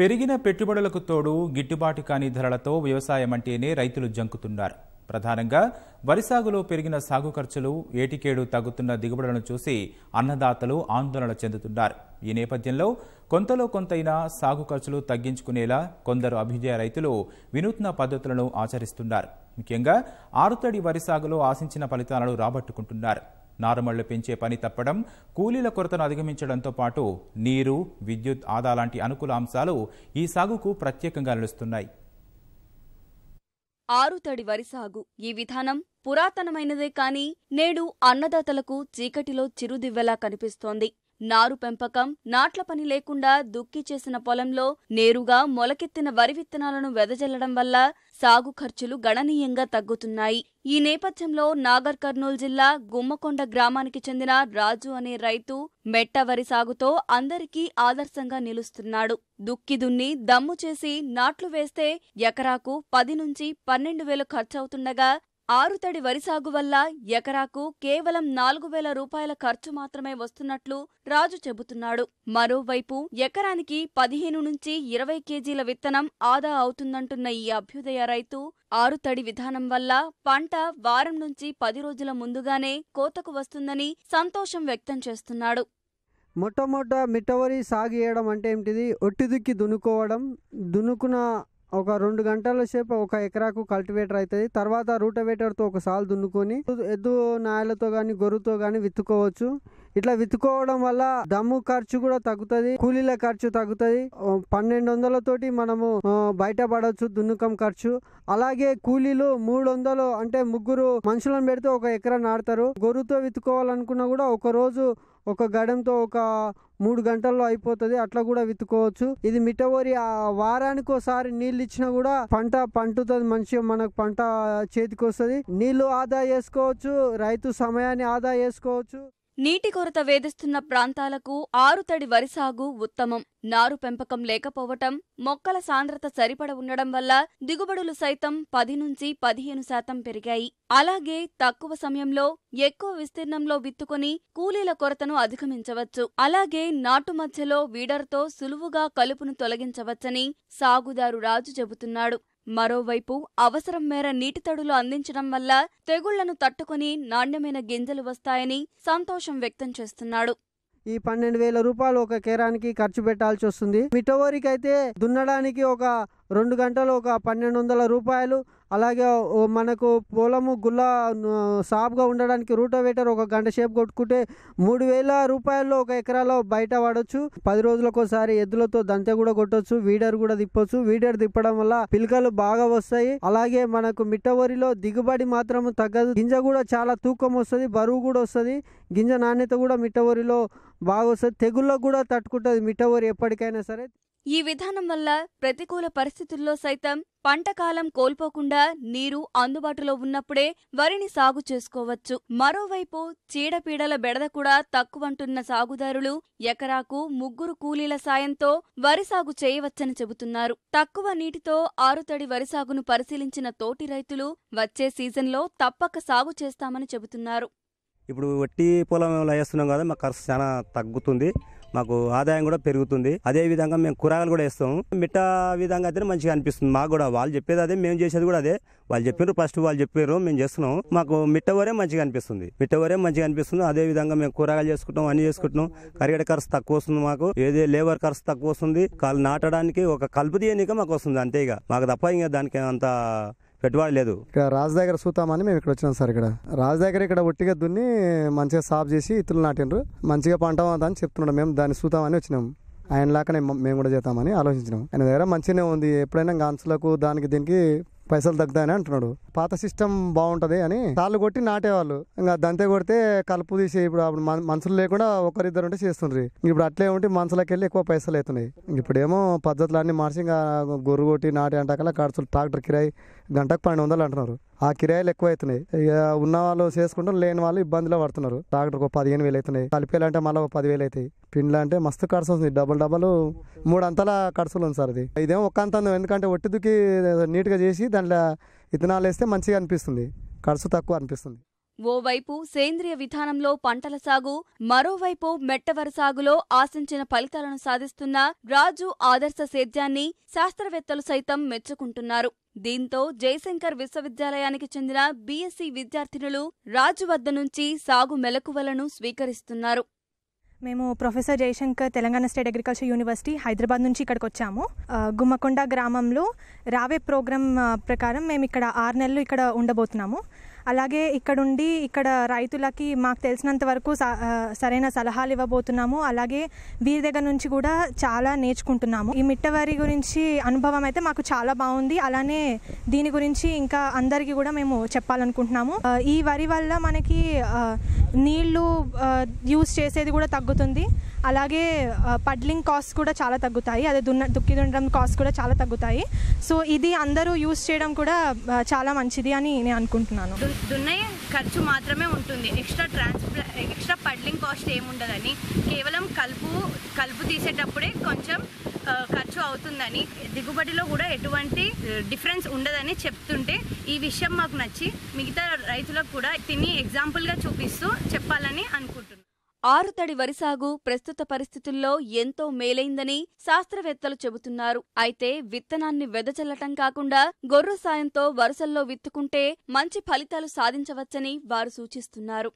పెరిగిన పెట్టుబడులకు తోడు గిట్టుబాటు కాని ధరలతో వ్యవసాయం అంటేనే రైతులు జంకుతున్నారు ప్రధానంగా వరి సాగులో పెరిగిన సాగు ఖర్చులు ఏటికేడు తగ్గుతున్న దిగుబడులను చూసి అన్నదాతలు ఆందోళన చెందుతున్నారు ఈ నేపథ్యంలో కొంతలో కొంతైనా సాగు ఖర్చులు తగ్గించుకునేలా కొందరు అభ్యుదయ రైతులు వినూత్న పద్ధతులను ఆచరిస్తున్నారు ముఖ్యంగా ఆరుతడి వరి సాగులో ఆశించిన ఫలితాలను రాబట్టుకుంటున్నారు నారుమళ్లు పెంచే పని తప్పడం కూలీల కొరతను అధిగమించడంతో పాటు నీరు విద్యుత్ ఆదా లాంటి అనుకూల అంశాలు ఈ సాగుకు ప్రత్యేకంగా నిలుస్తున్నాయి ఆరుతడి వరి సాగు ఈ విధానం పురాతనమైనదే కానీ నేడు అన్నదాతలకు చీకటిలో చిరుదివ్వెలా కనిపిస్తోంది నారు పెంపకం నాట్ల పని లేకుండా దుక్కి చేసిన పొలంలో నేరుగా మొలకెత్తిన వరి విత్తనాలను వెదజల్లడం వల్ల సాగు ఖర్చులు గణనీయంగా తగ్గుతున్నాయి ఈ నేపథ్యంలో నాగర్ కర్నూలు జిల్లా గుమ్మకొండ గ్రామానికి చెందిన రాజు అనే రైతు మెట్ట వరి సాగుతో అందరికీ ఆదర్శంగా నిలుస్తున్నాడు దుక్కి దున్ని దమ్ము చేసి నాట్లు వేస్తే ఎకరాకు పది నుంచి పన్నెండు వేలు ఖర్చవుతుండగా ఆరుతడి వరి సాగు వల్ల ఎకరాకు కేవలం నాలుగు వేల రూపాయల ఖర్చు మాత్రమే వస్తున్నట్లు రాజు చెబుతున్నాడు మరోవైపు ఎకరానికి పదిహేను నుంచి ఇరవై కేజీల విత్తనం ఆదా అవుతుందంటున్న ఈ అభ్యుదయ రైతు ఆరుతడి విధానం వల్ల పంట వారం నుంచి పది రోజుల ముందుగానే కోతకు వస్తుందని సంతోషం వ్యక్తం చేస్తున్నాడు మొట్టమొదట మిట్టవరి సాగు చేయడం అంటే ఏమిటిది ఒట్టిదుక్కి దునుకోవడం దునుకున ఒక రెండు గంటల సేపు ఒక ఎకరాకు కల్టివేటర్ అవుతుంది తర్వాత రూటవేటర్తో ఒకసారి దున్నుకొని ఎద్దు నాయలతో కానీ గొర్రెతో కానీ విత్తుకోవచ్చు ఇట్లా విత్తుకోవడం వల్ల దమ్ము ఖర్చు కూడా తగ్గుతుంది కూలీల ఖర్చు తగ్గుతుంది పన్నెండు వందలతోటి మనము బయటపడవచ్చు దున్నుకం ఖర్చు అలాగే కూలీలు మూడు వందలు అంటే ముగ్గురు మనుషులను పెడితే ఒక ఎకరా నాడతారు గొర్రుతో విత్తుకోవాలనుకున్నా కూడా ఒక రోజు ఒక గడంతో ఒక మూడు గంటల్లో అయిపోతుంది అట్లా కూడా విత్తుకోవచ్చు ఇది మిట్టవరి వారానికి ఒకసారి నీళ్ళు ఇచ్చినా కూడా పంట పంటుతుంది మంచిగా మనకు పంట చేతికి వస్తుంది నీళ్లు ఆదా చేసుకోవచ్చు రైతు సమయాన్ని ఆదా చేసుకోవచ్చు నీటి కొరత వేధిస్తున్న ప్రాంతాలకు ఆరుతడి వరి సాగు ఉత్తమం నారు పెంపకం లేకపోవటం మొక్కల సాంద్రత సరిపడ ఉండడం వల్ల దిగుబడులు సైతం పది నుంచి పదిహేను శాతం పెరిగాయి అలాగే తక్కువ సమయంలో ఎక్కువ విస్తీర్ణంలో విత్తుకొని కూలీల కొరతను అధిగమించవచ్చు అలాగే నాటు మధ్యలో వీడర్తో సులువుగా కలుపును తొలగించవచ్చని సాగుదారు రాజు చెబుతున్నాడు మరోవైపు అవసరం మేర నీటి తడులు అందించడం వల్ల తెగుళ్లను తట్టుకుని నాణ్యమైన గింజలు వస్తాయని సంతోషం వ్యక్తం చేస్తున్నాడు ఈ పన్నెండు వేల రూపాయలు ఒక కేరానికి ఖర్చు పెట్టాల్సి వస్తుంది మిటోవరికి అయితే దున్నడానికి ఒక రెండు గంటలు ఒక పన్నెండు వందల రూపాయలు అలాగే మనకు పొలము గుల్ల సాఫ్గా ఉండడానికి రూటోవేటర్ ఒక గంట సేపు కొట్టుకుంటే మూడు వేల రూపాయల్లో ఒక ఎకరాలో బయట పడవచ్చు పది రోజులకోసారి ఎద్దులతో దంతె కూడా కొట్టవచ్చు వీడర్ కూడా తిప్పొచ్చు వీడర్ తిప్పడం వల్ల పిలకలు బాగా వస్తాయి అలాగే మనకు మిట్టవరిలో దిగుబడి మాత్రం తగ్గదు గింజ కూడా చాలా తూకం వస్తుంది బరువు కూడా వస్తుంది గింజ నాణ్యత కూడా మిట్టవరిలో బాగా వస్తుంది తెగుళ్ళకు కూడా తట్టుకుంటుంది మిట్టవరి ఎప్పటికైనా సరే ఈ విధానం వల్ల ప్రతికూల పరిస్థితుల్లో సైతం పంట కాలం కోల్పోకుండా నీరు అందుబాటులో ఉన్నప్పుడే వరిని సాగు చేసుకోవచ్చు మరోవైపు చీడపీడల బెడద కూడా తక్కువంటున్న సాగుదారులు ఎకరాకు ముగ్గురు కూలీల సాయంతో వరి సాగు చేయవచ్చని చెబుతున్నారు తక్కువ నీటితో ఆరుతడి వరి సాగును పరిశీలించిన తోటి రైతులు వచ్చే సీజన్లో తప్పక సాగు చేస్తామని చెబుతున్నారు ఇప్పుడు వట్టి పొలం వేస్తున్నాం కదా మాకు ఖర్చు చాలా తగ్గుతుంది మాకు ఆదాయం కూడా పెరుగుతుంది అదే విధంగా మేము కూరగాయలు కూడా వేస్తాం మిట్ట విధంగా అయితే మంచిగా అనిపిస్తుంది మాకు కూడా వాళ్ళు చెప్పేది అదే మేము చేసేది కూడా అదే వాళ్ళు చెప్పారు ఫస్ట్ వాళ్ళు చెప్పారు మేము చేస్తున్నాం మాకు మిట్ట వరే మంచిగా అనిపిస్తుంది మిట్ట వరే మంచిగా అనిపిస్తుంది అదే విధంగా మేము కూరగాయలు చేసుకుంటాం అన్ని చేసుకుంటున్నాం కరిగడ ఖర్చు తక్కువ వస్తుంది మాకు ఏదే లేబర్ ఖర్చు తక్కువ వస్తుంది కాళ్ళు నాటడానికి ఒక కలుపు తీయనిక మాకు వస్తుంది అంతేగా మాకు తప్ప ఇంకా దానికి అంత పెట్టుబడి లేదు ఇక్కడ రాజు దగ్గర చూతామని మేము ఇక్కడ వచ్చినాం సార్ ఇక్కడ రాజు దగ్గర ఇక్కడ ఒట్టిగా దున్ని మంచిగా సాఫ్ చేసి ఇత్తులు నాటిండ్రు మంచిగా పంట అని చెప్తున్నాడు మేము దాన్ని చూతామని వచ్చినాం ఆయన లాగానే మేము కూడా చేద్దామని ఆలోచించినాం ఆయన దగ్గర మంచిగానే ఉంది ఎప్పుడైనా గాన్స్లకు దానికి దీనికి పైసలు తగ్గుతాయని అంటున్నాడు పాత సిస్టమ్ బాగుంటుంది అని తాళ్ళు కొట్టి నాటేవాళ్ళు ఇంకా దంతే కొడితే కలుపు తీసి ఇప్పుడు అప్పుడు మనుషులు లేకుండా ఒకరిద్దరు ఉంటే చేస్తుండ్రి ఇప్పుడు అట్లే ఉంటే మనుషులకి వెళ్ళి ఎక్కువ పైసలు అవుతున్నాయి ఇప్పుడేమో పద్ధతులు అన్ని మార్చి ఇంకా గొర్రు కొట్టి నాటే అంటాకలా ఖర్చులు ట్రాక్టర్ కిరాయి గంటకు పన్నెండు వందలు అంటున్నారు ఆ కిరాయిలు ఎక్కువ అవుతున్నాయి ఇక ఉన్న వాళ్ళు చేసుకుంటారు లేని వాళ్ళు ఇబ్బందిలో పడుతున్నారు డాక్టర్ ఒక పదిహేను వేలు అవుతున్నాయి అంటే మళ్ళీ ఒక పదివేలు అవుతాయి పిండ్లు అంటే మస్తు ఖర్చు వస్తుంది డబల్ డబల్ మూడు అంతల ఖర్చులు ఉంది సార్ అది ఇదేం ఒక్క అంత ఎందుకంటే ఒట్టి దుక్కి నీట్గా చేసి దాంట్లో ఇతనాలు వేస్తే మంచిగా అనిపిస్తుంది ఖర్చు తక్కువ అనిపిస్తుంది ఓవైపు సేంద్రియ విధానంలో పంటల సాగు మరోవైపు మెట్టవర సాగులో ఆశించిన ఫలితాలను సాధిస్తున్న రాజు ఆదర్శ సేద్యాన్ని శాస్త్రవేత్తలు సైతం మెచ్చుకుంటున్నారు దీంతో జయశంకర్ విశ్వవిద్యాలయానికి చెందిన బీఎస్సీ విద్యార్థినులు రాజు వద్ద నుంచి సాగు మెలకువలను స్వీకరిస్తున్నారు మేము professor Jayashankar Telangana state agriculture university Hyderabad నుంచి ఇక్కడికి వచ్చాము గుమ్మకొండ గ్రామంలో రావే ప్రోగ్రామ్ ప్రకారం మేము ఇక్కడ ఆరు నెలలు ఇక్కడ ఉండబోతున్నాము అలాగే ఇక్కడుండి ఇక్కడ రైతులకి మాకు తెలిసినంత వరకు సరైన సలహాలు ఇవ్వబోతున్నాము అలాగే వీరి దగ్గర నుంచి కూడా చాలా నేర్చుకుంటున్నాము ఈ మిట్టవరి గురించి అనుభవం అయితే మాకు చాలా బాగుంది అలానే దీని గురించి ఇంకా అందరికీ కూడా మేము చెప్పాలనుకుంటున్నాము ఈ వరి వల్ల మనకి నీళ్లు యూస్ చేసేది కూడా తగ్గుతుంది అలాగే పడ్లింగ్ కాస్ట్ కూడా చాలా తగ్గుతాయి అదే దున్న దుక్కి దుండడం కాస్ట్ కూడా చాలా తగ్గుతాయి సో ఇది అందరూ యూస్ చేయడం కూడా చాలా మంచిది అని నేను అనుకుంటున్నాను దున్నే ఖర్చు మాత్రమే ఉంటుంది ఎక్స్ట్రా ట్రాన్స్ప్లా ఎక్స్ట్రా పడ్లింగ్ కాస్ట్ ఏముండదని కేవలం కలుపు కలుపు తీసేటప్పుడే కొంచెం ఖర్చు అవుతుందని దిగుబడిలో కూడా ఎటువంటి డిఫరెన్స్ ఉండదని చెప్తుంటే ఈ విషయం మాకు నచ్చి మిగతా రైతులకు కూడా తిని ఎగ్జాంపుల్గా చూపిస్తూ చెప్పాలని అనుకుంటున్నాను ఆరుతడి వరి సాగు ప్రస్తుత పరిస్థితుల్లో ఎంతో మేలైందని శాస్త్రవేత్తలు చెబుతున్నారు అయితే విత్తనాన్ని వెదచల్లటం కాకుండా గొర్రు సాయంతో వరుసల్లో విత్తుకుంటే మంచి ఫలితాలు సాధించవచ్చని వారు సూచిస్తున్నారు